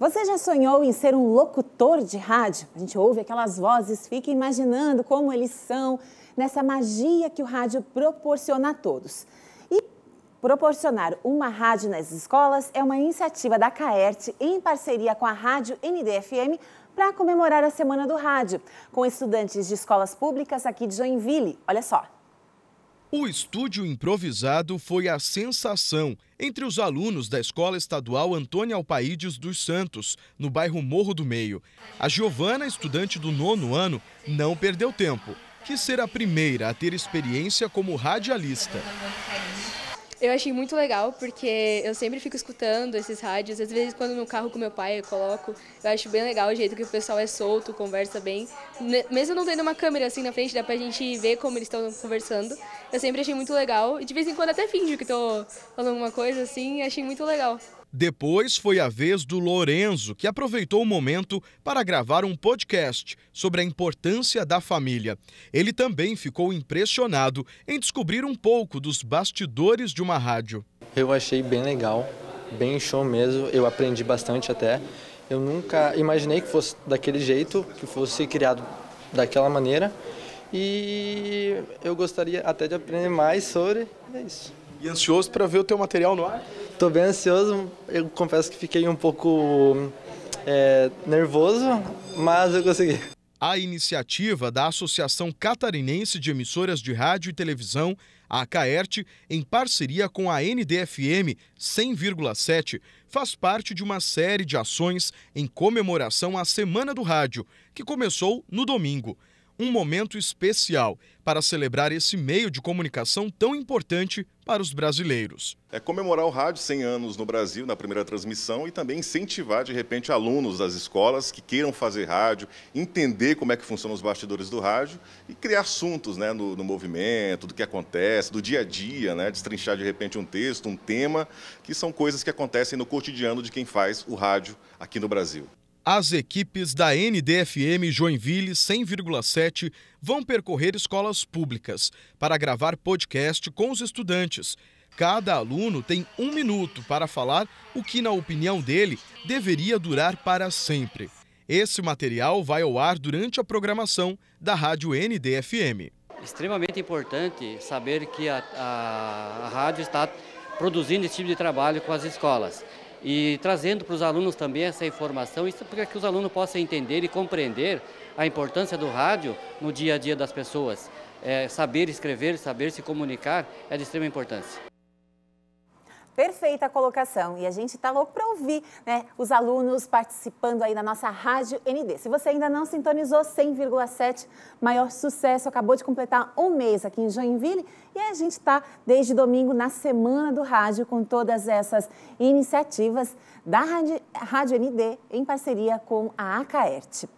Você já sonhou em ser um locutor de rádio? A gente ouve aquelas vozes, fica imaginando como eles são, nessa magia que o rádio proporciona a todos. E proporcionar uma rádio nas escolas é uma iniciativa da CAERT em parceria com a Rádio NDFM para comemorar a Semana do Rádio, com estudantes de escolas públicas aqui de Joinville. Olha só. O estúdio improvisado foi a sensação entre os alunos da Escola Estadual Antônio Alpaides dos Santos, no bairro Morro do Meio. A Giovana, estudante do nono ano, não perdeu tempo, quis ser a primeira a ter experiência como radialista. Eu achei muito legal, porque eu sempre fico escutando esses rádios. Às vezes, quando no carro com meu pai, eu coloco. Eu acho bem legal o jeito que o pessoal é solto, conversa bem. Mesmo não tendo uma câmera assim na frente, dá pra gente ver como eles estão conversando. Eu sempre achei muito legal. E de vez em quando até finge que tô falando alguma coisa assim. Achei muito legal. Depois foi a vez do Lorenzo, que aproveitou o momento para gravar um podcast sobre a importância da família. Ele também ficou impressionado em descobrir um pouco dos bastidores de uma rádio. Eu achei bem legal, bem show mesmo. Eu aprendi bastante até. Eu nunca imaginei que fosse daquele jeito, que fosse criado daquela maneira. E eu gostaria até de aprender mais sobre. É isso. E ansioso para ver o teu material no ar? Estou bem ansioso, eu confesso que fiquei um pouco é, nervoso, mas eu consegui. A iniciativa da Associação Catarinense de Emissoras de Rádio e Televisão, a CAERT, em parceria com a NDFM 100,7, faz parte de uma série de ações em comemoração à Semana do Rádio, que começou no domingo um momento especial para celebrar esse meio de comunicação tão importante para os brasileiros. É comemorar o rádio 100 anos no Brasil na primeira transmissão e também incentivar de repente alunos das escolas que queiram fazer rádio, entender como é que funcionam os bastidores do rádio e criar assuntos, né, no, no movimento, do que acontece, do dia a dia, né, destrinchar de repente um texto, um tema, que são coisas que acontecem no cotidiano de quem faz o rádio aqui no Brasil. As equipes da NDFM Joinville 100,7 vão percorrer escolas públicas para gravar podcast com os estudantes. Cada aluno tem um minuto para falar o que, na opinião dele, deveria durar para sempre. Esse material vai ao ar durante a programação da Rádio NDFM. Extremamente importante saber que a, a, a rádio está produzindo esse tipo de trabalho com as escolas e trazendo para os alunos também essa informação, isso para que os alunos possam entender e compreender a importância do rádio no dia a dia das pessoas. É, saber escrever, saber se comunicar é de extrema importância. Perfeita a colocação. E a gente está louco para ouvir né, os alunos participando aí da nossa Rádio ND. Se você ainda não sintonizou 100,7, maior sucesso. Acabou de completar um mês aqui em Joinville e a gente está desde domingo na Semana do Rádio com todas essas iniciativas da Rádio, Rádio ND em parceria com a ACAERT.